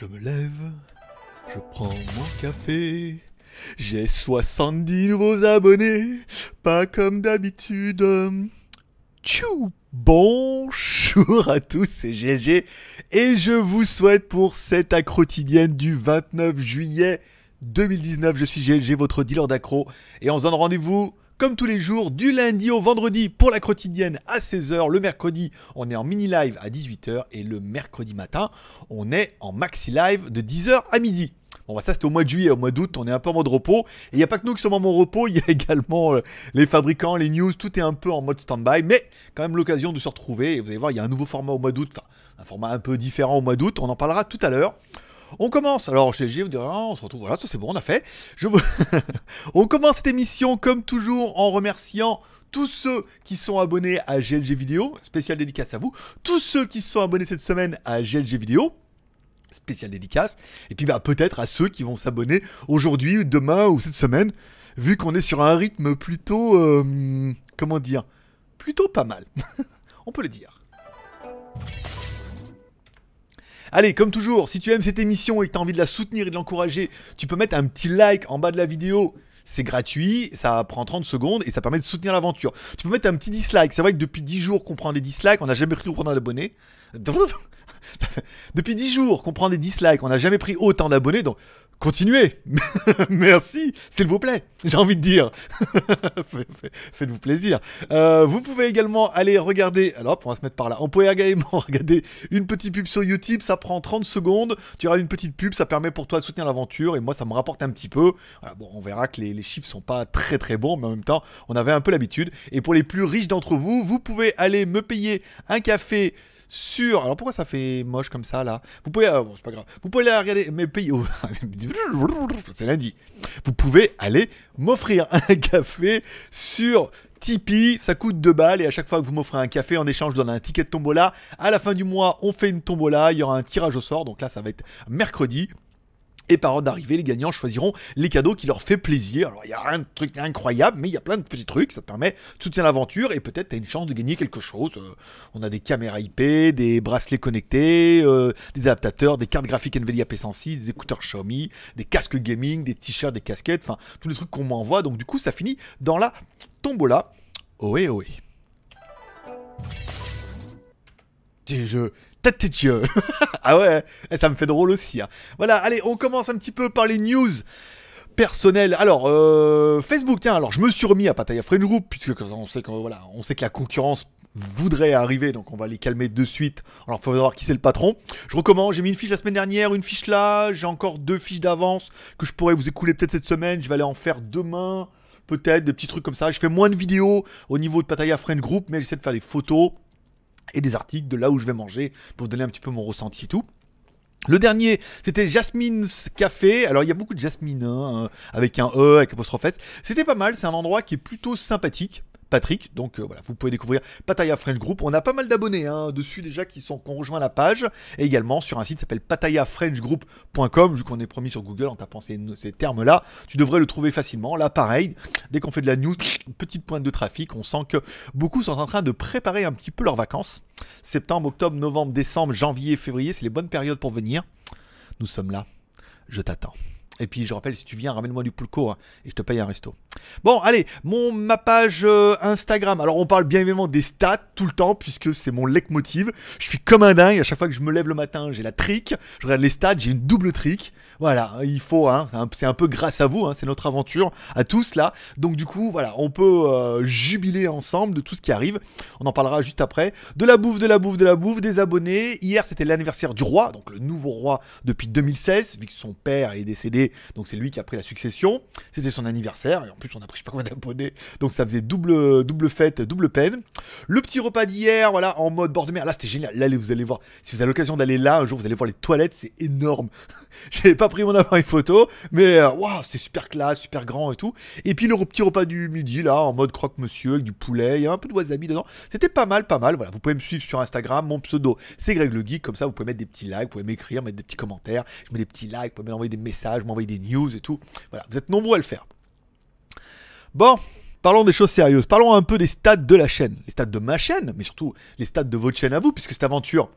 Je me lève, je prends mon café. J'ai 70 nouveaux abonnés, pas comme d'habitude. Tchou Bonjour à tous, c'est GLG et je vous souhaite pour cette quotidienne du 29 juillet 2019. Je suis GLG, votre dealer d'accro et on se donne rendez-vous comme tous les jours, du lundi au vendredi pour la quotidienne à 16h. Le mercredi, on est en mini live à 18h. Et le mercredi matin, on est en maxi live de 10h à midi. Bon, bah ça c'était au mois de juillet, au mois d'août, on est un peu en mode repos. Et il n'y a pas que nous qui sommes en mode repos, il y a également euh, les fabricants, les news, tout est un peu en mode stand-by, mais quand même l'occasion de se retrouver. Et vous allez voir, il y a un nouveau format au mois d'août, un format un peu différent au mois d'août, on en parlera tout à l'heure. On commence. Alors, chez oh, on se retrouve. Voilà, ça c'est bon, on a fait. Je on commence cette émission, comme toujours, en remerciant tous ceux qui sont abonnés à GLG Vidéo, spécial dédicace à vous, tous ceux qui sont abonnés cette semaine à GLG Vidéo, spécial dédicace, et puis bah, peut-être à ceux qui vont s'abonner aujourd'hui, demain ou cette semaine, vu qu'on est sur un rythme plutôt, euh, comment dire, plutôt pas mal, on peut le dire. Allez, comme toujours, si tu aimes cette émission et que tu as envie de la soutenir et de l'encourager, tu peux mettre un petit like en bas de la vidéo. C'est gratuit, ça prend 30 secondes et ça permet de soutenir l'aventure. Tu peux mettre un petit dislike. C'est vrai que depuis 10 jours qu'on prend des dislikes, on n'a jamais cru prendre un abonné. Depuis 10 jours qu'on prend des dislikes, on n'a jamais pris autant d'abonnés, donc continuez. Merci, s'il vous plaît, j'ai envie de dire. Faites-vous plaisir. Euh, vous pouvez également aller regarder, alors on va se mettre par là, on peut également regarder une petite pub sur YouTube, ça prend 30 secondes, tu auras une petite pub, ça permet pour toi de soutenir l'aventure, et moi ça me rapporte un petit peu. bon, on verra que les, les chiffres sont pas très très bons, mais en même temps, on avait un peu l'habitude. Et pour les plus riches d'entre vous, vous pouvez aller me payer un café sur. Alors pourquoi ça fait moche comme ça là Vous pouvez. Ah, bon, c'est pas grave. Vous pouvez aller regarder mes pays. c'est lundi. Vous pouvez aller m'offrir un café sur Tipeee, ça coûte 2 balles et à chaque fois que vous m'offrez un café en échange, je donne un ticket de tombola. À la fin du mois, on fait une tombola, il y aura un tirage au sort, donc là ça va être mercredi. Et par ordre d'arrivée, les gagnants choisiront les cadeaux qui leur fait plaisir. Alors, il n'y a rien de truc incroyable, mais il y a plein de petits trucs. Ça te permet de soutenir l'aventure et peut-être tu as une chance de gagner quelque chose. Euh, on a des caméras IP, des bracelets connectés, euh, des adaptateurs, des cartes graphiques NVIDIA P106, des écouteurs Xiaomi, des casques gaming, des t-shirts, des casquettes, enfin, tous les trucs qu'on m'envoie. Donc, du coup, ça finit dans la tombola. Ohé, ohé. Des jeux tête ah ouais, eh, ça me fait drôle aussi. Hein. Voilà, allez, on commence un petit peu par les news personnelles, Alors, euh, Facebook, tiens, alors je me suis remis à Pataya Friend Group, puisque on sait, que, voilà, on sait que la concurrence voudrait arriver, donc on va les calmer de suite. Alors, il faut voir qui c'est le patron. Je recommande, j'ai mis une fiche la semaine dernière, une fiche là, j'ai encore deux fiches d'avance que je pourrais vous écouler peut-être cette semaine, je vais aller en faire demain, peut-être, des petits trucs comme ça. Je fais moins de vidéos au niveau de Pataya Friend Group, mais j'essaie de faire des photos et des articles de là où je vais manger pour donner un petit peu mon ressenti et tout. Le dernier, c'était Jasmine's Café. Alors, il y a beaucoup de Jasmine, hein, avec un E, avec apostrophe S. C'était pas mal, c'est un endroit qui est plutôt sympathique. Patrick. Donc euh, voilà, vous pouvez découvrir Pataya French Group. On a pas mal d'abonnés hein, dessus déjà qui sont qui ont rejoint la page et également sur un site qui s'appelle patayafrenchgroup.com. Vu qu'on est promis sur Google en tapant ces, ces termes-là, tu devrais le trouver facilement. Là, pareil, dès qu'on fait de la news, petite pointe de trafic, on sent que beaucoup sont en train de préparer un petit peu leurs vacances. Septembre, octobre, novembre, décembre, janvier, février, c'est les bonnes périodes pour venir. Nous sommes là. Je t'attends. Et puis je rappelle, si tu viens, ramène-moi du pulco hein, et je te paye un resto. Bon, allez, mon ma page euh, Instagram. Alors on parle bien évidemment des stats tout le temps puisque c'est mon leitmotiv. Je suis comme un dingue. À chaque fois que je me lève le matin, j'ai la trique. Je regarde les stats, j'ai une double trique. Voilà, il faut, hein, c'est un, peu grâce à vous, hein, c'est notre aventure à tous là. Donc du coup, voilà, on peut euh, jubiler ensemble de tout ce qui arrive. On en parlera juste après. De la bouffe, de la bouffe, de la bouffe, des abonnés. Hier, c'était l'anniversaire du roi, donc le nouveau roi depuis 2016, vu que son père est décédé, donc c'est lui qui a pris la succession. C'était son anniversaire, et en plus, on a pris je sais pas combien d'abonnés, donc ça faisait double, double fête, double peine. Le petit repas d'hier, voilà, en mode bord de mer. Là, c'était génial. Là, vous allez voir, si vous avez l'occasion d'aller là un jour, vous allez voir les toilettes, c'est énorme. J'avais pas pris mon appareil photo, mais euh, waouh, c'était super classe, super grand et tout. Et puis le petit repas du midi, là, en mode croque-monsieur, avec du poulet, il y a un peu de wasabi dedans. C'était pas mal, pas mal. Voilà, vous pouvez me suivre sur Instagram, mon pseudo, c'est Greg le Geek. Comme ça, vous pouvez mettre des petits likes, vous pouvez m'écrire, mettre des petits commentaires. Je mets des petits likes, vous pouvez m'envoyer des messages, m'envoyer des news et tout. Voilà, vous êtes nombreux à le faire. Bon, Parlons des choses sérieuses. Parlons un peu des stats de la chaîne. Les stats de ma chaîne, mais surtout les stats de votre chaîne à vous, puisque cette aventure,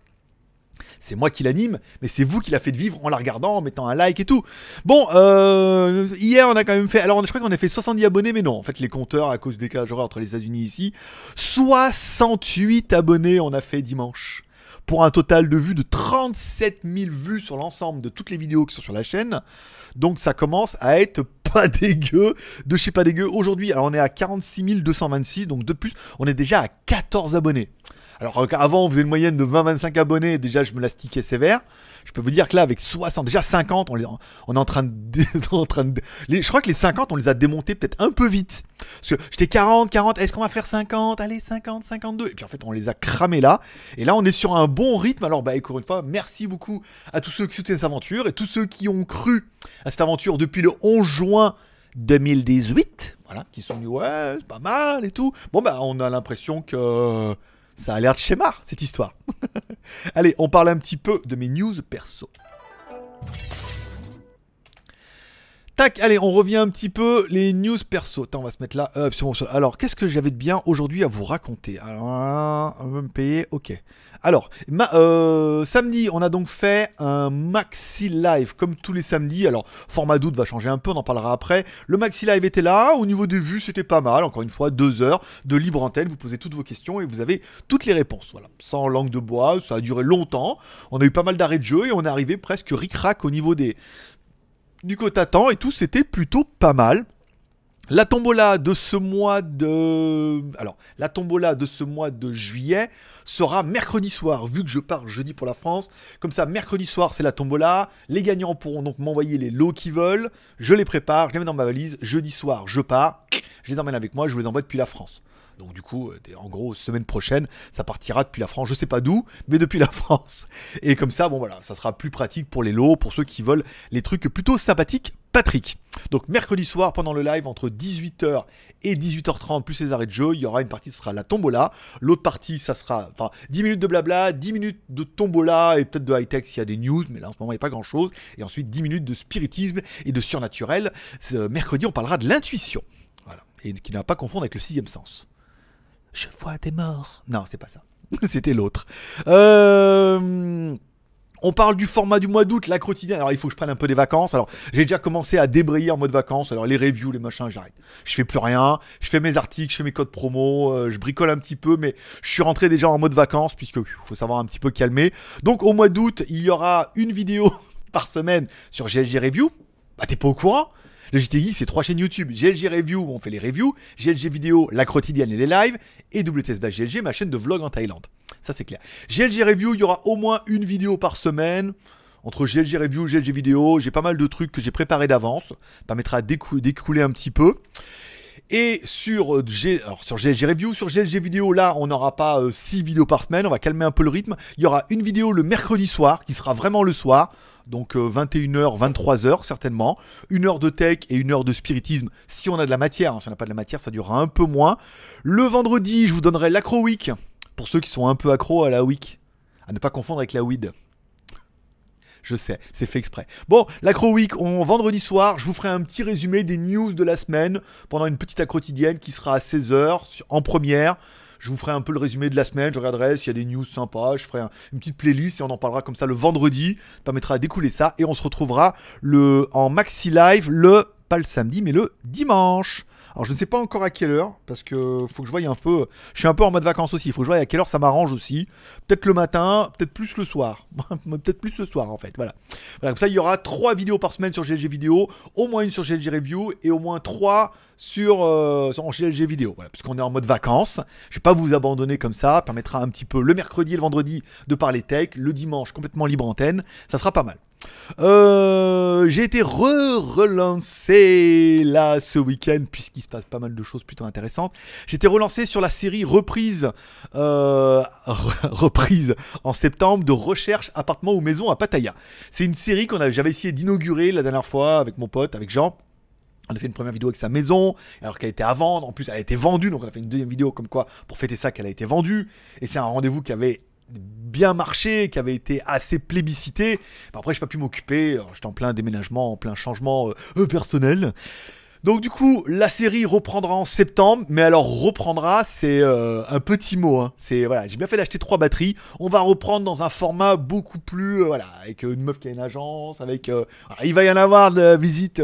c'est moi qui l'anime, mais c'est vous qui l'a fait vivre en la regardant, en mettant un like et tout. Bon, euh, hier on a quand même fait, alors je crois qu'on a fait 70 abonnés, mais non, en fait les compteurs à cause des cas entre les États-Unis ici, 68 abonnés on a fait dimanche. Pour un total de vues de 37 000 vues sur l'ensemble de toutes les vidéos qui sont sur la chaîne. Donc ça commence à être pas dégueu de chez pas dégueu aujourd'hui. Alors on est à 46 226, donc de plus, on est déjà à 14 abonnés. Alors euh, avant, on faisait une moyenne de 20-25 abonnés, déjà je me la stiquais sévère. Je peux vous dire que là, avec 60, déjà 50, on, est en train de. train de je crois que les 50, on les a démontés peut-être un peu vite. Parce que j'étais 40, 40, est-ce qu'on va faire 50 Allez, 50, 52. Et puis en fait, on les a cramés là. Et là, on est sur un bon rythme. Alors, bah, encore une fois, merci beaucoup à tous ceux qui soutiennent cette aventure et tous ceux qui ont cru à cette aventure depuis le 11 juin 2018. Voilà, qui sont dit, ouais, c'est pas mal et tout. Bon, bah, on a l'impression que ça a l'air de schéma, cette histoire. Allez, on parle un petit peu de mes news perso. Tac, allez, on revient un petit peu les news perso. Attends, on va se mettre là. alors, qu'est-ce que j'avais de bien aujourd'hui à vous raconter Alors, on va me payer. Ok. Alors, euh, samedi, on a donc fait un maxi live comme tous les samedis. Alors, format d'août va changer un peu, on en parlera après. Le maxi live était là. Au niveau des vues, c'était pas mal. Encore une fois, deux heures de libre antenne. Vous posez toutes vos questions et vous avez toutes les réponses. Voilà, sans langue de bois. Ça a duré longtemps. On a eu pas mal d'arrêts de jeu et on est arrivé presque ric-rac au niveau des du quota temps et tout, c'était plutôt pas mal. La tombola de ce mois de... Alors, la tombola de ce mois de juillet sera mercredi soir, vu que je pars jeudi pour la France. Comme ça, mercredi soir, c'est la tombola. Les gagnants pourront donc m'envoyer les lots qu'ils veulent. Je les prépare, je les mets dans ma valise. Jeudi soir, je pars. Je les emmène avec moi, je vous les envoie depuis la France. Donc du coup, euh, en gros, semaine prochaine, ça partira depuis la France, je sais pas d'où, mais depuis la France. Et comme ça, bon voilà, ça sera plus pratique pour les lots, pour ceux qui veulent les trucs plutôt sympathiques Patrick. Donc mercredi soir pendant le live entre 18h et 18h30 plus les arrêts de jeu, il y aura une partie ce sera la tombola, l'autre partie ça sera enfin 10 minutes de blabla, 10 minutes de tombola et peut-être de high tech s'il y a des news mais là en ce moment il n'y a pas grand-chose et ensuite 10 minutes de spiritisme et de surnaturel. mercredi on parlera de l'intuition. Voilà, et qui va pas confondre avec le sixième sens. Je vois des morts. Non, c'est pas ça. C'était l'autre. Euh, on parle du format du mois d'août, la quotidienne. Alors, il faut que je prenne un peu des vacances. Alors, j'ai déjà commencé à débrayer en mode vacances. Alors, les reviews, les machins, j'arrête. Je fais plus rien. Je fais mes articles, je fais mes codes promo. Euh, je bricole un petit peu, mais je suis rentré déjà en mode vacances puisque faut savoir un petit peu calmer. Donc, au mois d'août, il y aura une vidéo par semaine sur GLG Review. Bah, t'es pas au courant le GTI, c'est trois chaînes YouTube. GLG Review, où on fait les reviews, GLG Vidéo, la quotidienne et les lives, et WTS GLG, ma chaîne de vlog en Thaïlande. Ça, c'est clair. GLG Review, il y aura au moins une vidéo par semaine. Entre GLG Review, GLG Vidéo, j'ai pas mal de trucs que j'ai préparés d'avance. Ça Permettra d'écouler un petit peu. Et sur, euh, G, GLG Review, sur GLG Vidéo, là, on n'aura pas 6 euh, vidéos par semaine, on va calmer un peu le rythme. Il y aura une vidéo le mercredi soir, qui sera vraiment le soir, donc 21h, euh, 23h certainement. Une heure de tech et une heure de spiritisme, si on a de la matière. Hein, si on n'a pas de la matière, ça durera un peu moins. Le vendredi, je vous donnerai l'Acro Week, pour ceux qui sont un peu accro à la week, à ne pas confondre avec la weed je sais, c'est fait exprès. Bon, l'Acro Week, on, vendredi soir, je vous ferai un petit résumé des news de la semaine pendant une petite accro quotidienne qui sera à 16h en première. Je vous ferai un peu le résumé de la semaine, je regarderai s'il y a des news sympas, je ferai une petite playlist et on en parlera comme ça le vendredi. Ça permettra découler ça et on se retrouvera le, en maxi live le, pas le samedi, mais le dimanche. Alors je ne sais pas encore à quelle heure, parce que faut que je voie un peu. Je suis un peu en mode vacances aussi, il faut que je voie à quelle heure ça m'arrange aussi. Peut-être le matin, peut-être plus le soir. peut-être plus le soir en fait, voilà. Comme ça, il y aura trois vidéos par semaine sur GLG Vidéo, au moins une sur GLG Review et au moins trois sur, GLG euh, Vidéo. Voilà, puisqu'on est en mode vacances. Je ne vais pas vous abandonner comme ça. Permettra un petit peu le mercredi et le vendredi de parler tech, le dimanche complètement libre antenne. Ça sera pas mal. Euh, j'ai été re-relancé là ce week-end puisqu'il se passe pas mal de choses plutôt intéressantes. J'ai été relancé sur la série reprise, euh, reprise en septembre de recherche appartement ou maison à Pattaya. C'est une série qu'on j'avais essayé d'inaugurer la dernière fois avec mon pote, avec Jean. On a fait une première vidéo avec sa maison, alors qu'elle était à vendre. En plus, elle a été vendue, donc on a fait une deuxième vidéo comme quoi pour fêter ça qu'elle a été vendue. Et c'est un rendez-vous qui avait bien marché, qui avait été assez plébiscité. Bah, après, j'ai pas pu m'occuper, j'étais en plein déménagement, en plein changement euh, euh, personnel. Donc du coup, la série reprendra en septembre, mais alors reprendra, c'est euh, un petit mot. Hein. C'est voilà, j'ai bien fait d'acheter trois batteries. On va reprendre dans un format beaucoup plus voilà, avec une meuf qui a une agence, avec il va y en avoir de visite,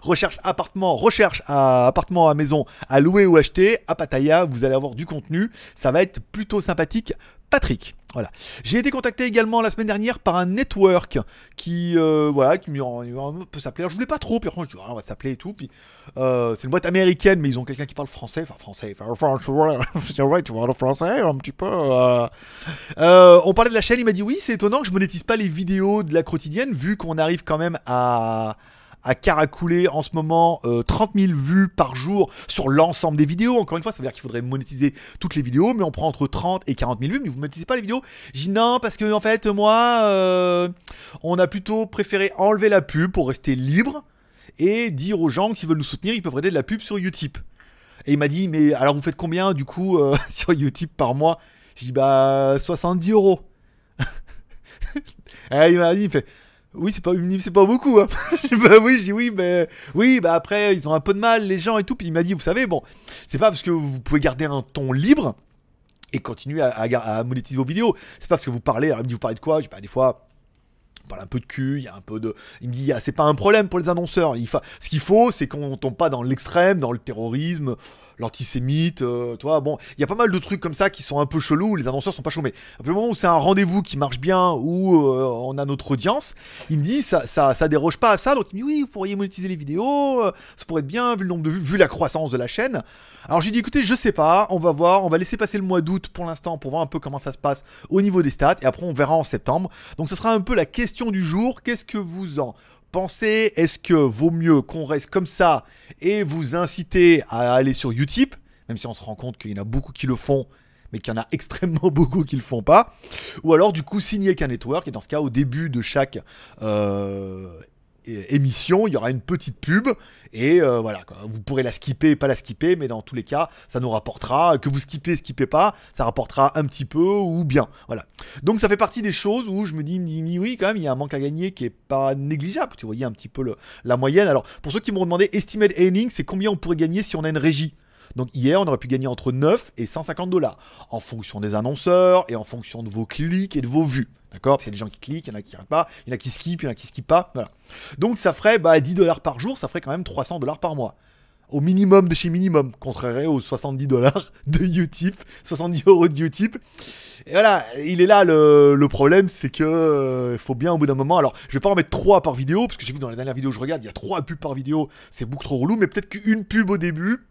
recherche appartement, recherche à appartement à maison, à louer ou acheter à Pattaya. Vous allez avoir du contenu, ça va être plutôt sympathique Patrick. Voilà. J'ai été contacté également la semaine dernière par un network qui, euh, voilà, qui oh, peut s'appeler. Je voulais pas trop, puis après, je dis, ah, on va s'appeler et tout. Puis euh, c'est une boîte américaine, mais ils ont quelqu'un qui parle français, enfin français, tu vois le français un petit peu. Euh. on parlait de la chaîne, il m'a dit oui, c'est étonnant que je monétise pas les vidéos de la quotidienne, vu qu'on arrive quand même à à caracouler en ce moment 30 euh, 000 vues par jour sur l'ensemble des vidéos. Encore une fois, ça veut dire qu'il faudrait monétiser toutes les vidéos, mais on prend entre 30 et 40 000 vues, mais vous ne monétisez pas les vidéos. J'ai dit non, parce que en fait, moi, euh, on a plutôt préféré enlever la pub pour rester libre et dire aux gens que s'ils veulent nous soutenir, ils peuvent aider de la pub sur Utip. Et il m'a dit, mais alors vous faites combien du coup euh, sur Utip par mois J'ai dit, bah 70 euros. et eh, il m'a dit, il fait, oui, c'est pas une c'est pas beaucoup. Hein. Bah oui, oui, mais oui, bah après, ils ont un peu de mal, les gens et tout. Puis il m'a dit, vous savez, bon, c'est pas parce que vous pouvez garder un ton libre et continuer à, monétiser vos vidéos. C'est parce que vous parlez, il me dit, vous parlez de quoi Je bah, des fois, on parle un peu de cul, il y a un peu de. Il me dit, ah, c'est pas un problème pour les annonceurs. Ce qu'il faut, c'est qu'on tombe pas dans l'extrême, dans le terrorisme l'antisémite, euh, toi, bon, il y a pas mal de trucs comme ça qui sont un peu chelous, les annonceurs sont pas chômés. À partir moment où c'est un rendez-vous qui marche bien, où euh, on a notre audience, il me dit ça, ça, ça déroge pas à ça, donc il me dit oui, vous pourriez monétiser les vidéos, euh, ça pourrait être bien vu le nombre de vues, vu la croissance de la chaîne. Alors j'ai dit écoutez, je sais pas, on va voir, on va laisser passer le mois d'août pour l'instant pour voir un peu comment ça se passe au niveau des stats et après on verra en septembre. Donc ça sera un peu la question du jour, qu'est-ce que vous en pensez Est-ce que vaut mieux qu'on reste comme ça et vous inciter à aller sur Utip, même si on se rend compte qu'il y en a beaucoup qui le font, mais qu'il y en a extrêmement beaucoup qui le font pas, ou alors du coup signer qu'un network, et dans ce cas au début de chaque euh, euh, émission, il y aura une petite pub et euh, voilà, vous pourrez la skipper, pas la skipper, mais dans tous les cas, ça nous rapportera que vous skippez, skippez pas, ça rapportera un petit peu ou bien, voilà. Donc ça fait partie des choses où je me dis, oui, quand même, il y a un manque à gagner qui est pas négligeable. Tu voyais un petit peu la moyenne. Alors pour ceux qui m'ont demandé, estimated Earning c'est combien on pourrait gagner si on a une régie donc hier, on aurait pu gagner entre 9 et 150 dollars en fonction des annonceurs et en fonction de vos clics et de vos vues. D'accord Parce qu'il y a des gens qui cliquent, il y en a qui cliquent pas, il y en a qui skippent, il y en a qui skippent pas. Voilà. Donc ça ferait bah, 10 dollars par jour, ça ferait quand même 300 dollars par mois. Au minimum de chez minimum, contrairement aux 70 dollars de Utip, 70 euros de Utip. Et voilà, il est là le, problème, c'est que il euh, faut bien au bout d'un moment. Alors, je vais pas en mettre 3 par vidéo, parce que j'ai vu dans la dernière vidéo que je regarde, il y a 3 pubs par vidéo, c'est beaucoup trop relou, mais peut-être qu'une pub au début,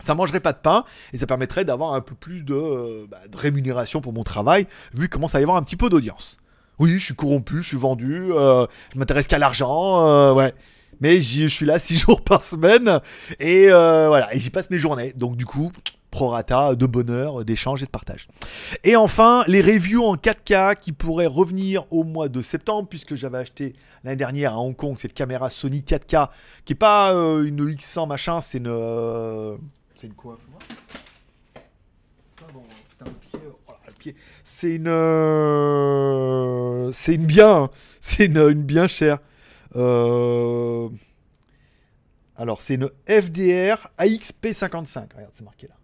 ça mangerait pas de pain et ça permettrait d'avoir un peu plus euh, bah, de, rémunération pour mon travail, vu qu'il commence à y avoir un petit peu d'audience. Oui, je suis corrompu, je suis vendu, euh, je m'intéresse qu'à l'argent, euh, ouais. Mais je suis là six jours par semaine et voilà, et j'y passe mes journées. Donc du coup, prorata de bonheur, d'échange et de partage. Et enfin, les reviews en 4K qui pourraient revenir au mois de septembre, puisque j'avais acheté l'année dernière à Hong Kong cette caméra Sony 4K, qui n'est pas euh, une X100 machin, c'est une... Euh, c'est une quoi oh, oh, C'est une... Euh, c'est une bien, hein. c'est une, une, bien chère. Alors, c'est une FDR AXP55. Regarde, c'est marqué là.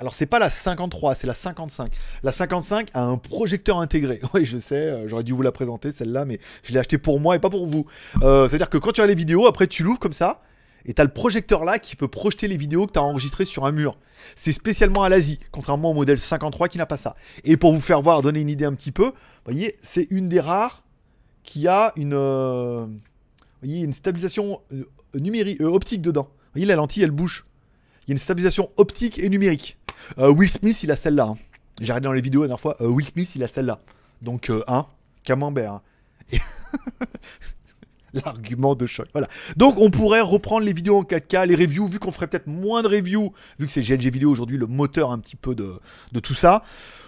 Alors c'est pas la 53, c'est la 55. La 55 a un projecteur intégré. Oui, je sais, euh, j'aurais dû vous la présenter celle-là, mais je l'ai achetée pour moi et pas pour vous. Euh, c'est-à-dire que quand tu as les vidéos, après tu l'ouvres comme ça, et as le projecteur là qui peut projeter les vidéos que tu as enregistrées sur un mur. C'est spécialement à l'Asie, contrairement au modèle 53 qui n'a pas ça. Et pour vous faire voir, donner une idée un petit peu, vous voyez, c'est une des rares qui a une, euh, une stabilisation numérique, optique dedans. Vous voyez, la lentille, elle bouge. Il y a une stabilisation optique et numérique. Euh, Will Smith, il a celle-là. Hein. J'ai regardé dans les vidéos la dernière fois. Euh, Will Smith, il a celle-là. Donc, un euh, hein, camembert. Hein. L'argument de choc. Voilà. Donc, on pourrait reprendre les vidéos en 4K, les reviews, vu qu'on ferait peut-être moins de reviews, vu que c'est GLG Vidéo aujourd'hui le moteur un petit peu de, de tout ça.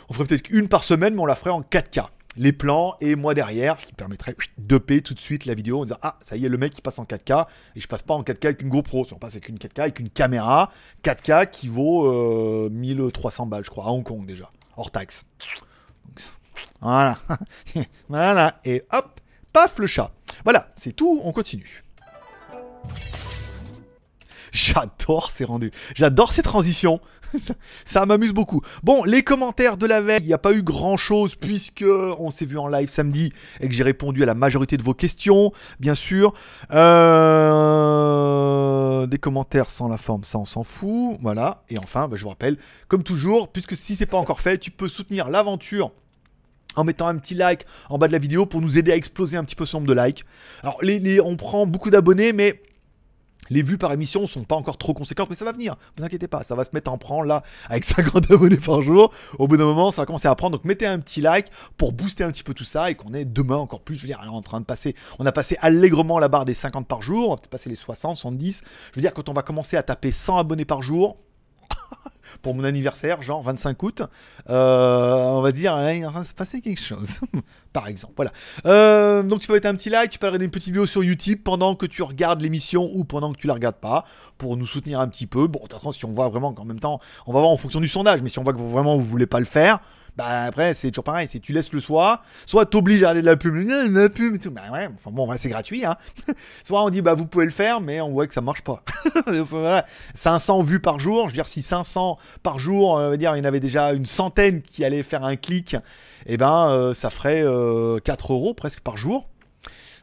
On ferait peut-être une par semaine, mais on la ferait en 4K les plans et moi derrière, ce qui permettrait de payer tout de suite la vidéo en disant Ah, ça y est, le mec qui passe en 4K et je passe pas en 4K avec une GoPro, si on passe avec une 4K avec une caméra 4K qui vaut 1300 euh, balles, je crois, à Hong Kong déjà, hors taxe. voilà, voilà, et hop, paf le chat. Voilà, c'est tout, on continue. J'adore ces rendus, j'adore ces transitions ça, m'amuse beaucoup. Bon, les commentaires de la veille, il n'y a pas eu grand chose puisque on s'est vu en live samedi et que j'ai répondu à la majorité de vos questions, bien sûr. Euh, des commentaires sans la forme, ça on s'en fout. Voilà. Et enfin, bah, je vous rappelle, comme toujours, puisque si c'est pas encore fait, tu peux soutenir l'aventure en mettant un petit like en bas de la vidéo pour nous aider à exploser un petit peu ce nombre de likes. Alors les, on prend beaucoup d'abonnés, mais les vues par émission sont pas encore trop conséquentes, mais ça va venir. Vous inquiétez pas, ça va se mettre en prendre là avec 50 abonnés par jour. Au bout d'un moment, ça va commencer à prendre. Donc mettez un petit like pour booster un petit peu tout ça et qu'on ait demain encore plus. Je veux dire, on en train de passer, on a passé allègrement la barre des 50 par jour. On va peut-être passer les 60, 70. Je veux dire, quand on va commencer à taper 100 abonnés par jour pour mon anniversaire, genre 25 août, euh, on va dire, il va se passer quelque chose, par exemple. Voilà. Euh, donc tu peux mettre un petit like, tu peux regarder une petite vidéo sur YouTube pendant que tu regardes l'émission ou pendant que tu la regardes pas, pour nous soutenir un petit peu. Bon, de si on voit vraiment qu'en même temps, on va voir en fonction du sondage, mais si on voit que vraiment vous voulez pas le faire, bah après, c'est toujours pareil, c'est tu laisses le soir. soit t'obliges à aller de la pub, la pub et tout, bah ouais, enfin bon, c'est gratuit, hein. soit on dit, bah vous pouvez le faire, mais on voit que ça marche pas. 500 vues par jour, je veux dire, si 500 par jour, euh, va dire, il y en avait déjà une centaine qui allaient faire un clic, et eh ben euh, ça ferait 4 euh, euros presque par jour.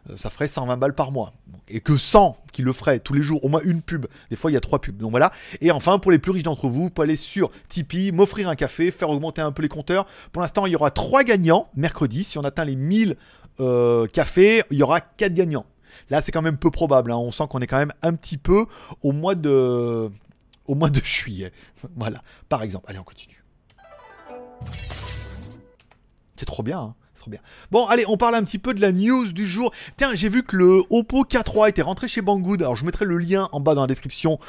Euh, ça ferait 120 balles par mois. Et que 100 qui le ferait tous les jours, au moins une pub. Des fois, il y a trois pubs. Donc voilà. Et enfin, pour les plus riches d'entre vous, vous pouvez aller sur Tipeee, m'offrir un café, faire augmenter un peu les compteurs. Pour l'instant, il y aura trois gagnants mercredi. Si on atteint les 1000 euh, cafés, il y aura quatre gagnants. Là, c'est quand même peu probable. Hein. On sent qu'on est quand même un petit peu au mois de, au mois de juillet. Voilà, par exemple. Allez, on continue. C'est trop bien. Hein bien. Bon, allez, on parle un petit peu de la news du jour. Tiens, j'ai vu que le Oppo K3 était rentré chez Banggood. Alors, je mettrai le lien en bas dans la description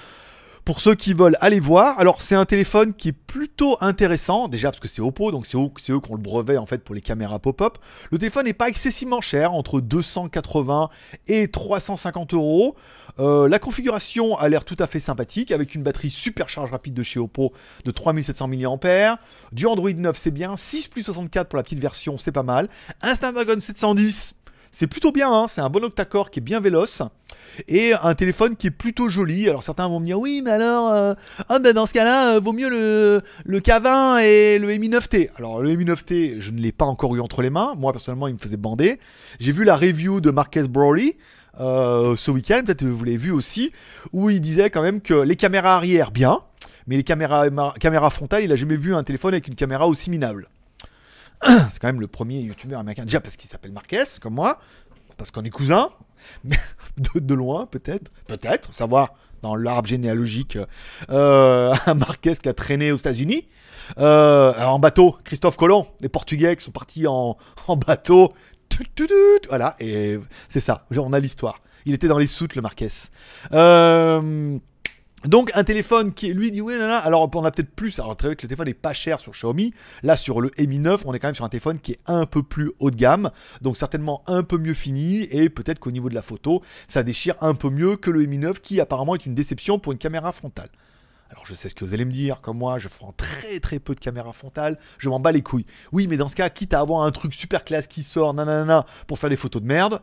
pour ceux qui veulent aller voir. Alors c'est un téléphone qui est plutôt intéressant, déjà parce que c'est Oppo, donc c'est eux, qui ont le brevet en fait pour les caméras pop-up. Le téléphone n'est pas excessivement cher, entre 280 et 350 euros. Euh, la configuration a l'air tout à fait sympathique, avec une batterie super charge rapide de chez Oppo de 3700 mAh. Du Android 9, c'est bien. 6 plus 64 pour la petite version, c'est pas mal. Un Snapdragon 710, c'est plutôt bien, hein. c'est un bon octa-core qui est bien véloce et un téléphone qui est plutôt joli. Alors certains vont me dire oui, mais alors, euh, ah, ben, dans ce cas-là, euh, vaut mieux le, le K20 et le Mi9T. Alors le Mi9T, je ne l'ai pas encore eu entre les mains. Moi personnellement, il me faisait bander. J'ai vu la review de Marques Broly euh, ce week-end, peut-être vous l'avez vu aussi, où il disait quand même que les caméras arrière, bien, mais les caméras, caméras frontales, il a jamais vu un téléphone avec une caméra aussi minable. C'est quand même le premier youtubeur américain, déjà parce qu'il s'appelle Marques comme moi, parce qu'on est cousins, mais de, loin peut-être, peut-être, savoir dans l'arbre généalogique euh, un Marquez qui a traîné aux États-Unis euh, en bateau, Christophe Colomb, les Portugais qui sont partis en, bateau, voilà, et c'est ça, on a l'histoire. Il était dans les soutes, le Marquès. Euh, donc un téléphone qui lui dit oui là, là, alors on a peut-être plus, alors très vite que le téléphone n'est pas cher sur Xiaomi, là sur le Mi 9 on est quand même sur un téléphone qui est un peu plus haut de gamme, donc certainement un peu mieux fini et peut-être qu'au niveau de la photo ça déchire un peu mieux que le Mi 9 qui apparemment est une déception pour une caméra frontale. Alors je sais ce que vous allez me dire, comme moi, je prends très très peu de caméra frontale, je m'en bats les couilles. Oui, mais dans ce cas, quitte à avoir un truc super classe qui sort, nanana, pour faire des photos de merde,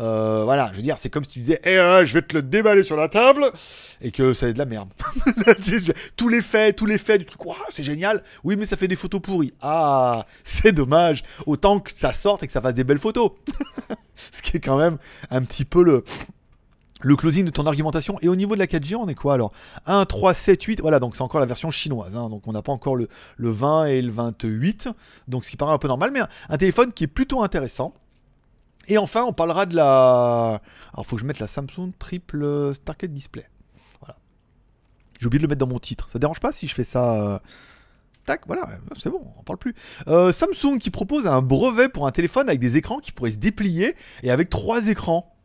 euh, voilà, je veux dire, c'est comme si tu disais, eh, euh, je vais te le déballer sur la table, et que ça est de la merde. tous les faits, tous les faits du truc, c'est génial. Oui, mais ça fait des photos pourries. Ah, c'est dommage. Autant que ça sorte et que ça fasse des belles photos. Ce qui est quand même un petit peu le le closing de ton argumentation. Et au niveau de la 4G, on est quoi alors 1, 3, 7, 8. Voilà, donc c'est encore la version chinoise. Hein. donc on n'a pas encore le, le, 20 et le 28. Donc ce qui paraît un peu normal, mais un téléphone qui est plutôt intéressant. Et enfin, on parlera de la... Alors, faut que je mette la Samsung Triple Starket Display. Voilà. J'ai oublié de le mettre dans mon titre. Ça dérange pas si je fais ça... Euh, tac, voilà, c'est bon, on parle plus. Euh, Samsung qui propose un brevet pour un téléphone avec des écrans qui pourraient se déplier et avec trois écrans.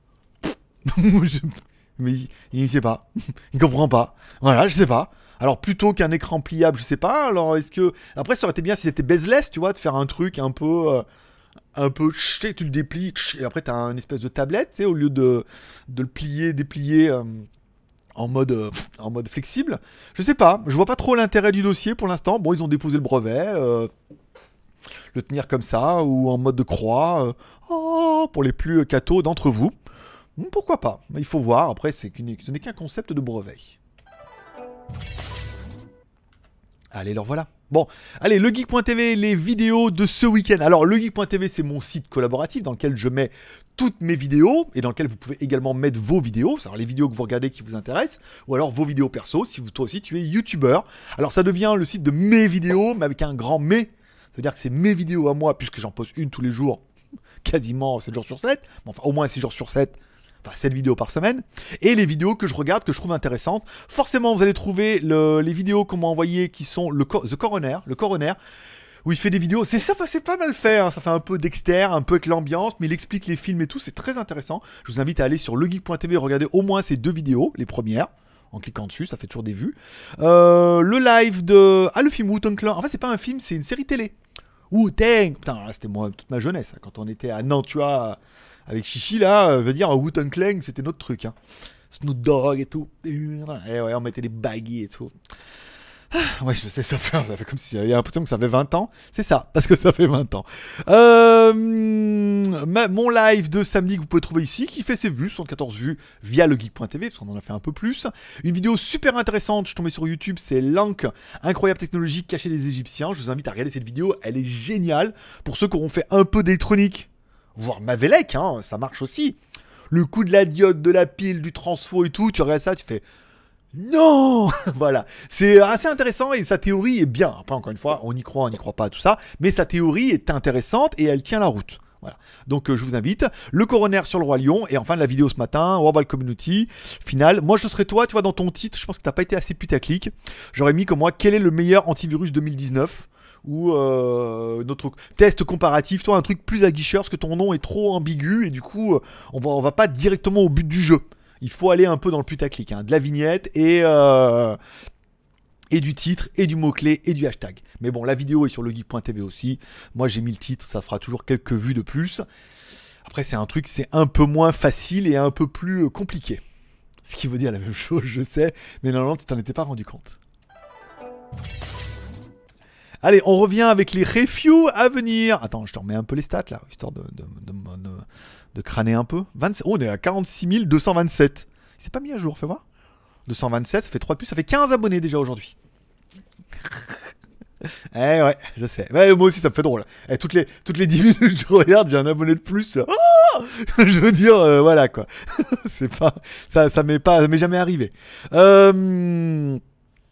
Mais il ne sait pas. Il comprend pas. Voilà, je sais pas. Alors plutôt qu'un écran pliable, je sais pas. Alors est-ce que après ça aurait été bien si c'était bezeless, tu vois, de faire un truc un peu euh, un peu tu le déplies, et après tu as une espèce de tablette, tu sais, au lieu de, de le plier, déplier euh, en, mode, euh, en mode flexible. Je sais pas, je vois pas trop l'intérêt du dossier pour l'instant. Bon, ils ont déposé le brevet, euh, le tenir comme ça, ou en mode de croix, oh, pour les plus cathos d'entre vous. pourquoi pas Il faut voir, après, ce n'est qu'un concept de brevet. Allez, leur voilà. Bon, allez, legeek.tv, les vidéos de ce week-end. Alors, legeek.tv, c'est mon site collaboratif dans lequel je mets toutes mes vidéos et dans lequel vous pouvez également mettre vos vidéos, c'est-à-dire les vidéos que vous regardez qui vous intéressent, ou alors vos vidéos perso, si vous, toi aussi tu es youtubeur. Alors, ça devient le site de mes vidéos, mais avec un grand mais. C'est-à-dire que c'est mes vidéos à moi, puisque j'en poste une tous les jours, quasiment 7 jours sur 7, enfin au moins 6 jours sur 7, cette 7 vidéos par semaine, et les vidéos que je regarde, que je trouve intéressantes. Forcément, vous allez trouver les vidéos qu'on m'a envoyées qui sont le The Coroner, le Coroner, où il fait des vidéos. C'est ça, c'est pas mal fait. Hein. Ça fait un peu Dexter, un peu avec l'ambiance, mais il explique les films et tout. C'est très intéressant. Je vous invite à aller sur legeek.tv regarder au moins ces deux vidéos, les premières. En cliquant dessus, ça fait toujours des vues. Euh, le live de. Ah, le film Wooten Clan. En fait, c'est pas un film, c'est une série télé. wu Putain, c'était moi, toute ma jeunesse, hein, quand on était à Nantua, avec Chichi là, euh, veut dire Wooten Clang, c'était notre truc. Hein. Dog et tout. Euh, et ouais, on mettait des baggy et tout. ouais, je sais, ça fait, ça fait comme si a l'impression que ça fait 20 ans. C'est ça, parce que ça fait 20 ans. Euh, mon live de samedi que vous pouvez trouver ici, qui fait ses vues, 114 vues via le parce qu'on en a fait un peu plus. Une vidéo super intéressante, je suis tombé sur YouTube, c'est Lank, incroyable technologie cachée des Égyptiens. Je vous invite à regarder cette vidéo, elle est géniale. Pour ceux qui auront fait un peu d'électronique, voire Mavelec, hein, ça marche aussi. Le coup de la diode, de la pile, du transfo et tout, tu regardes ça, tu fais non Voilà, c'est assez intéressant et sa théorie est bien. Après, encore une fois, on y croit, on n'y croit pas, tout ça, mais sa théorie est intéressante et elle tient la route. Voilà. Donc euh, je vous invite. Le coroner sur le roi lion et enfin la vidéo ce matin, Warball Community. finale. Moi je serais toi, tu vois, dans ton titre, je pense que t'as pas été assez putaclic. J'aurais mis comme moi quel est le meilleur antivirus 2019 ou euh, notre test comparatif, toi un truc plus aguicheur parce que ton nom est trop ambigu et du coup euh, on va, on va pas directement au but du jeu. Il faut aller un peu dans le putaclic, hein. de la vignette et, euh, et du titre et du mot-clé et du hashtag. Mais bon, la vidéo est sur legeek.tv aussi. Moi j'ai mis le titre, ça fera toujours quelques vues de plus. Après c'est un truc, c'est un peu moins facile et un peu plus compliqué. Ce qui veut dire la même chose, je sais, mais normalement tu t'en étais pas rendu compte. Allez, on revient avec les reviews à venir. Attends, je te remets un peu les stats là, histoire de, de, crâner un peu. Oh, on est à 46 227. C'est pas mis à jour, fais voir. 227, ça fait 3 de plus, ça fait 15 abonnés déjà aujourd'hui. eh ouais, je sais. moi aussi, ça me fait drôle. Eh, toutes, les, toutes les 10 minutes, je regarde, j'ai un abonné de plus. Ah je veux dire, euh, voilà quoi. C'est pas. Ça, ça m'est m'est jamais arrivé. Euh.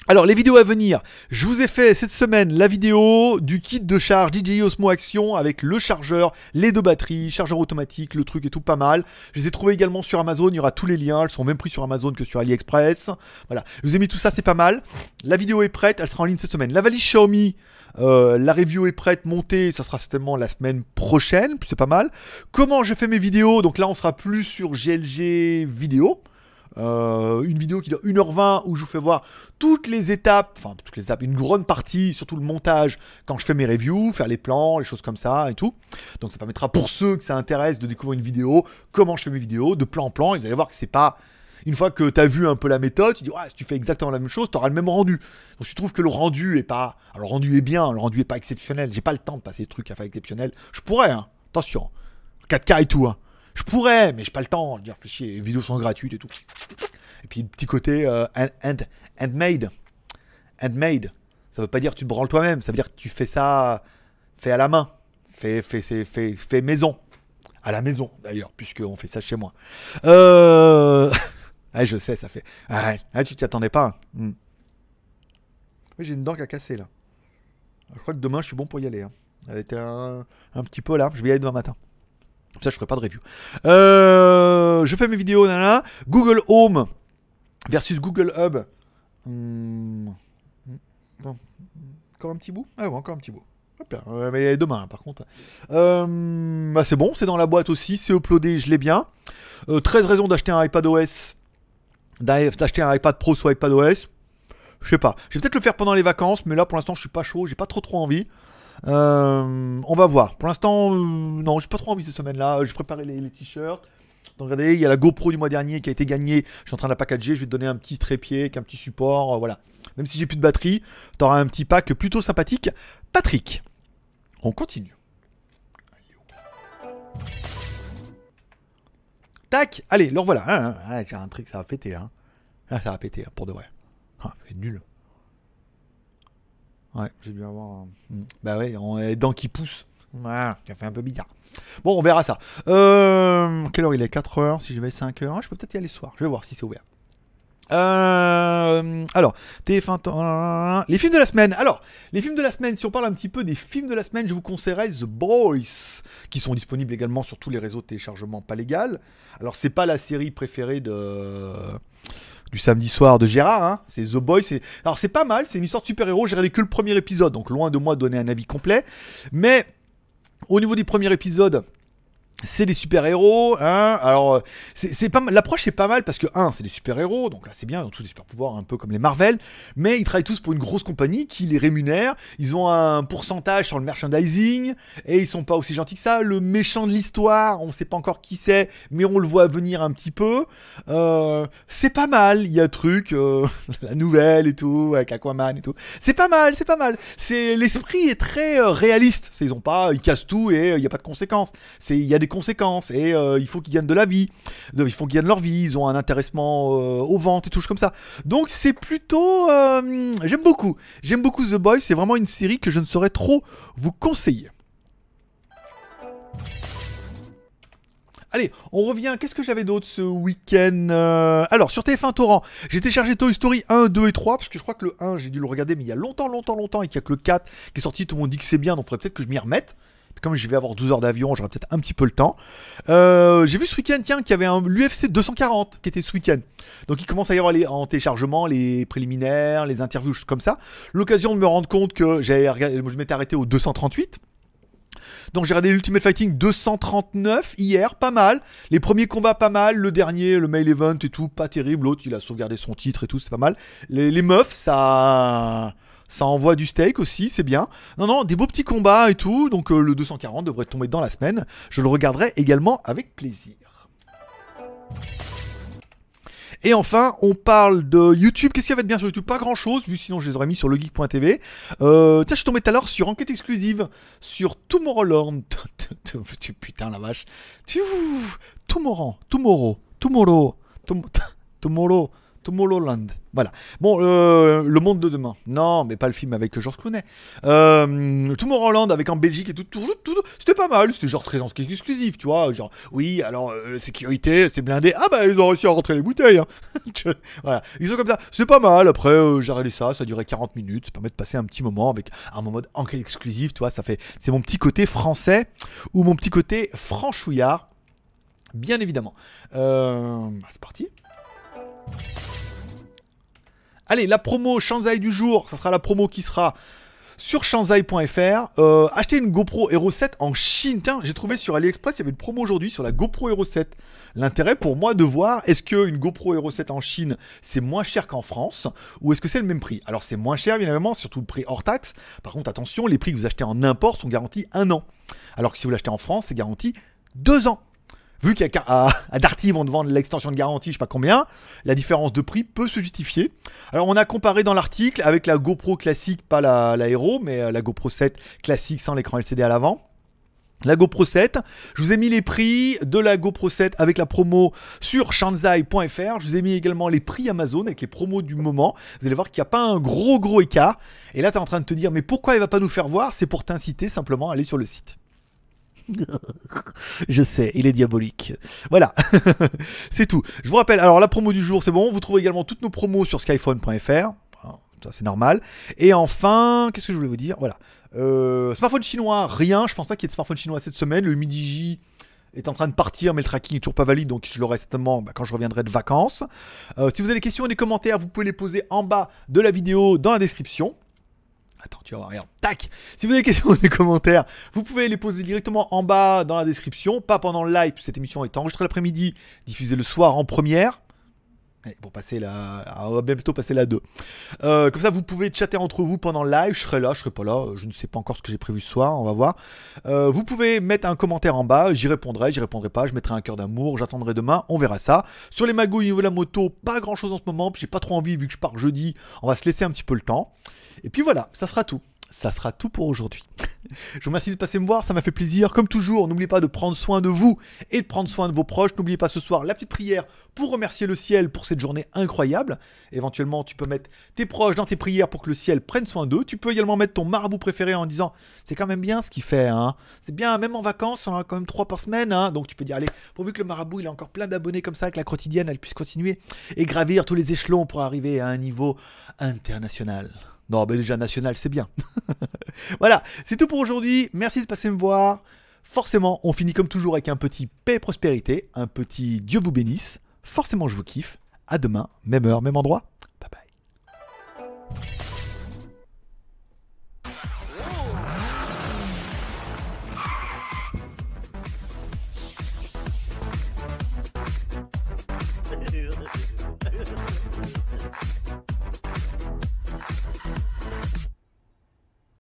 Alors les vidéos à venir, je vous ai fait cette semaine la vidéo du kit de charge DJI Osmo Action avec le chargeur, les deux batteries, chargeur automatique, le truc et tout pas mal. Je les ai trouvés également sur Amazon, il y aura tous les liens, elles sont même pris sur Amazon que sur AliExpress. Voilà, je vous ai mis tout ça, c'est pas mal. La vidéo est prête, elle sera en ligne cette semaine. La valise Xiaomi, euh, la review est prête, montée, ça sera certainement la semaine prochaine, c'est pas mal. Comment je fais mes vidéos, donc là on sera plus sur GLG vidéo. Euh, une vidéo qui dure 1h20 où je vous fais voir toutes les étapes, enfin toutes les étapes, une grande partie, surtout le montage, quand je fais mes reviews, faire les plans, les choses comme ça et tout. Donc ça permettra pour ceux que ça intéresse de découvrir une vidéo, comment je fais mes vidéos, de plan en plan, et vous allez voir que c'est pas... Une fois que tu as vu un peu la méthode, tu dis, ouais, si tu fais exactement la même chose, tu auras le même rendu. Donc je trouve que le rendu est pas... Alors le rendu est bien, le rendu est pas exceptionnel, j'ai pas le temps de passer des trucs à faire exceptionnel. Je pourrais, hein, attention. 4K et tout, hein. Je pourrais, mais j'ai pas le temps. Dire, chier, les vidéos sont gratuites et tout. Et puis, le petit côté euh, and, handmade. Handmade. Ça veut pas dire que tu te branles toi-même. Ça veut dire que tu fais ça fais à la main. Fais fais, maison. À la maison, d'ailleurs, puisqu'on fait ça chez moi. Euh, je sais, ça fait. Ah, tu t'y attendais pas. Hein. Hmm. j'ai une dent à casser là. Je crois que demain, je suis bon pour y aller. Hein. Elle était un petit peu là. Je vais y aller demain matin. Ça, je ferai pas de review. Euh, je fais mes vidéos, nana. Google Home versus Google Hub. Hmm. Hmm. Encore un petit bout Ah ouais, encore un petit bout. demain hein, par contre. Euh, bah, c'est bon, c'est dans la boîte aussi, c'est uploadé, je l'ai bien. 13 euh, raisons d'acheter un iPad OS. d'acheter un iPad Pro soit OS. Je sais pas. Je vais peut-être le faire pendant les vacances, mais là pour l'instant je suis pas chaud, j'ai pas trop trop envie. Euh, on va voir. Pour l'instant, euh, non, j'ai pas trop envie cette semaine-là. Je préparais les, t-shirts. regardez, il y a la GoPro du mois dernier qui a été gagnée. Je suis en train de la packager. Je vais te donner un petit trépied avec un petit support. Euh, voilà. Même si j'ai plus de batterie, t'auras un petit pack plutôt sympathique. Patrick, on continue. Tac, allez, alors voilà. Hein, hein. J'ai un truc, ça va péter. Hein. Ah, ça va péter, pour de vrai. Ah, c'est nul. Ouais, j'ai dû avoir. Mm. Bah ouais, on dents qui poussent. Voilà, ça fait un peu bizarre. Bon, on verra ça. Euh, quelle heure il est 4h Si je vais 5h, je peux peut-être y aller ce soir. Je vais voir si c'est ouvert. Euh, alors, TF1, les films de la semaine. Alors, les films de la semaine, si on parle un petit peu des films de la semaine, je vous conseillerais The Boys, qui sont disponibles également sur tous les réseaux de téléchargement pas légal. Alors, c'est pas la série préférée de du samedi soir de Gérard. Hein. C'est The Boys. Alors c'est pas mal, c'est une histoire de super-héros. J'ai regardé que le premier épisode, donc loin de moi de donner un avis complet. Mais au niveau du premier épisode, c'est des super-héros, hein Alors, euh, c'est pas mal, l'approche est pas mal parce que un, c'est des super-héros, donc là c'est bien, ils ont tous des super-pouvoirs un peu comme les Marvel, mais ils travaillent tous pour une grosse compagnie qui les rémunère, ils ont un pourcentage sur le merchandising et ils sont pas aussi gentils que ça. Le méchant de l'histoire, on sait pas encore qui c'est, mais on le voit venir un petit peu. Euh, c'est pas mal, il y a un truc, euh, la nouvelle et tout avec Aquaman et tout. C'est pas mal, c'est pas mal. C'est l'esprit est très réaliste. Ils ont pas, ils cassent tout et il n'y a pas de conséquences. il y a des conséquences et euh, il faut qu'ils gagnent de la vie, Ils faut qu'ils gagnent leur vie, ils ont un intéressement euh, aux ventes et tout comme ça. Donc c'est plutôt, euh, j'aime beaucoup, j'aime beaucoup The Boys, c'est vraiment une série que je ne saurais trop vous conseiller. Allez, on revient. Qu'est-ce que j'avais d'autre ce week-end Alors, sur TF1 Torrent, j'ai chargé Toy Story 1, 2 et 3, parce que je crois que le 1, j'ai dû le regarder, mais il y a longtemps, longtemps, longtemps, et qu'il n'y a que le 4 qui est sorti. Tout le monde dit que c'est bien, donc il faudrait peut-être que je m'y remette. Comme je vais avoir 12 heures d'avion, j'aurai peut-être un petit peu le temps. Euh, j'ai vu ce week-end, tiens, qu'il y avait un, l'UFC 240 qui était ce week-end. Donc il commence à y avoir en téléchargement les préliminaires, les interviews, comme ça. L'occasion de me rendre compte que je m'étais arrêté au 238. Donc j'ai regardé l'Ultimate Fighting 239 hier, pas mal. Les premiers combats, pas mal. Le dernier, le mail event et tout, pas terrible. L'autre, il a sauvegardé son titre et tout, c'est pas mal. les meufs, ça. Ça envoie du steak aussi, c'est bien. Non, non, des beaux petits combats et tout. Donc euh, le 240 devrait tomber dans la semaine. Je le regarderai également avec plaisir. Et enfin, on parle de YouTube. Qu'est-ce qu'il y avait de bien sur YouTube Pas grand-chose, vu sinon je les aurais mis sur legeek.tv. Euh, tiens, je suis tombé tout à l'heure sur enquête exclusive sur Tomorrowland. Putain la vache. Tomorrow, Tomorrow, Tomorrow, Tomorrow. Tomorrowland. Voilà. Bon, euh, Le Monde de Demain. Non, mais pas le film avec Georges Clooney. Euh, Tomorrowland avec en Belgique et tout. tout, c'était pas mal. C'était genre très exclusif, tu vois. Genre, oui, alors, euh, sécurité, c'est blindé. Ah bah, ils ont réussi à rentrer les bouteilles. Hein. voilà. Ils sont comme ça. C'est pas mal. Après, j'ai ça. Ça durait 40 minutes. Ça permet de passer un petit moment avec un moment d'enquête exclusive, tu vois. Ça fait. C'est mon petit côté français ou mon petit côté franchouillard bien évidemment. Euh, bah, Allez, la promo Shanzai du jour, ça sera la promo qui sera sur shanzai.fr. Euh, achetez une GoPro Hero 7 en Chine. Tiens, j'ai trouvé sur AliExpress, il y avait une promo aujourd'hui sur la GoPro Hero 7. L'intérêt pour moi de voir, est-ce qu'une GoPro Hero 7 en Chine, c'est moins cher qu'en France ou est-ce que c'est le même prix Alors c'est moins cher, bien évidemment, surtout le prix hors taxe. Par contre, attention, les prix que vous achetez en import sont garantis un an. Alors que si vous l'achetez en France, c'est garanti deux ans. Vu qu'à à, à Darty, ils vont te vendre l'extension de garantie, je sais pas combien, la différence de prix peut se justifier. Alors, on a comparé dans l'article avec la GoPro classique, pas la, la Hero, mais euh, la GoPro 7 classique sans l'écran LCD à l'avant. La GoPro 7, je vous ai mis les prix de la GoPro 7 avec la promo sur shanzai.fr. Je vous ai mis également les prix Amazon avec les promos du moment. Vous allez voir qu'il n'y a pas un gros gros écart. Et là, tu es en train de te dire, mais pourquoi il va pas nous faire voir C'est pour t'inciter simplement à aller sur le site. je sais, il est diabolique. Voilà, c'est tout. Je vous rappelle, alors la promo du jour, c'est bon. Vous trouvez également toutes nos promos sur skyphone.fr. Ah, ça, c'est normal. Et enfin, qu'est-ce que je voulais vous dire Voilà. Euh, smartphone chinois, rien. Je pense pas qu'il y ait de smartphone chinois cette semaine. Le Midi est en train de partir, mais le tracking est toujours pas valide, donc je l'aurai certainement bah, quand je reviendrai de vacances. Euh, si vous avez des questions ou des commentaires, vous pouvez les poser en bas de la vidéo dans la description. Attends, tu vas voir, regarde. Tac Si vous avez des questions ou des commentaires, vous pouvez les poser directement en bas dans la description. Pas pendant le live, cette émission est enregistrée l'après-midi, diffusée le soir en première. Eh, pour passer ah, on va bientôt passer la 2. Euh, comme ça, vous pouvez chatter entre vous pendant le live. Je serai là, je serai pas là. Je ne sais pas encore ce que j'ai prévu ce soir. On va voir. Euh, vous pouvez mettre un commentaire en bas. J'y répondrai, j'y répondrai pas. Je mettrai un cœur d'amour. J'attendrai demain. On verra ça. Sur les magouilles niveau la moto, pas grand chose en ce moment. Puis j'ai pas trop envie vu que je pars jeudi. On va se laisser un petit peu le temps. Et puis voilà, ça sera tout. Ça sera tout pour aujourd'hui. Je vous remercie de passer me voir, ça m'a fait plaisir. Comme toujours, n'oubliez pas de prendre soin de vous et de prendre soin de vos proches. N'oubliez pas ce soir la petite prière pour remercier le ciel pour cette journée incroyable. Éventuellement, tu peux mettre tes proches dans tes prières pour que le ciel prenne soin d'eux. Tu peux également mettre ton marabout préféré en disant c'est quand même bien ce qu'il fait. Hein. C'est bien, même en vacances, on hein, a quand même trois par semaine. Hein. Donc tu peux dire allez, pourvu que le marabout il a encore plein d'abonnés comme ça, que la quotidienne elle puisse continuer et gravir tous les échelons pour arriver à un niveau international. Non, déjà national, c'est bien. voilà, c'est tout pour aujourd'hui. Merci de passer me voir. Forcément, on finit comme toujours avec un petit paix et prospérité, un petit Dieu vous bénisse. Forcément, je vous kiffe. À demain, même heure, même endroit. Bye bye.